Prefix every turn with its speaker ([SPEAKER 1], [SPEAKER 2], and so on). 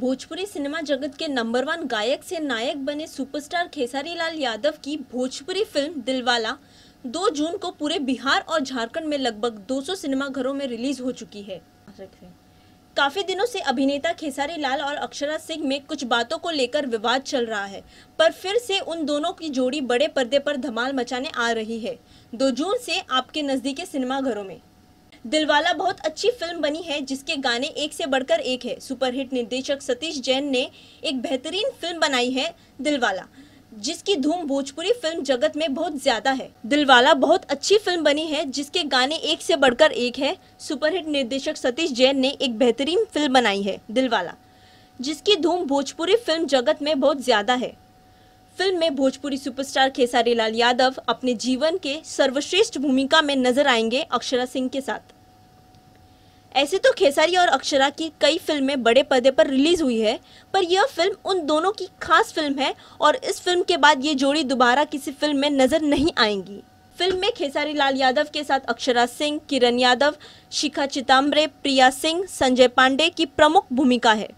[SPEAKER 1] Bhojpuri cinema जगत के number one गायक से नायक बने सुपरस्टार खेसारी लाल यादव की भोजपुरी फिल्म दिलवाला 2 जून को पूरे बिहार और झारखंड में लगभग 200 सिनेमा घरों में रिलीज हो चुकी है काफी दिनों से अभिनेता खेसारी लाल और अक्षरा सिंह में कुछ बातों को लेकर विवाद चल रहा है पर फिर से उन दोनों की जोड़ी बड़े पर्दे पर धमाल मचाने आ रही है दो जून से आपके नजदीकी सिनेमा घरों में दिलवाला बहुत अच्छी फिल्म बनी है जिसके गाने एक से बढ़कर एक है सुपरहिट निर्देशक सतीश जैन ने एक बेहतरीन फिल्म बनाई है दिलवाला जिसकी धूम भोजपुरी फिल्म जगत में बहुत ज्यादा है दिलवाला बहुत अच्छी फिल्म बनी है जिसके गाने एक से बढ़कर एक है सुपरहिट निर्देशक सतीश जैन ने एक बेहतरीन फिल्म बनाई है दिलवाला जिसकी धूम भोजपुरी फिल्म जगत में बहुत ज्यादा है फिल्म में भोजपुरी सुपरस्टार खेसारी लाल यादव अपने जीवन के सर्वश्रेष्ठ भूमिका में नजर आएंगे अक्षरा सिंह के साथ ऐसे तो खेसारी और अक्षरा की कई फिल्में बड़े पर्दे पर रिलीज हुई है पर यह फिल्म उन दोनों की खास फिल्म है और इस फिल्म के बाद ये जोड़ी दोबारा किसी फिल्म में नजर नहीं आएंगी फिल्म में खेसारी लाल यादव के साथ अक्षरा सिंह किरण यादव शिखा चिताम्बरे प्रिया सिंह संजय पांडे की प्रमुख भूमिका है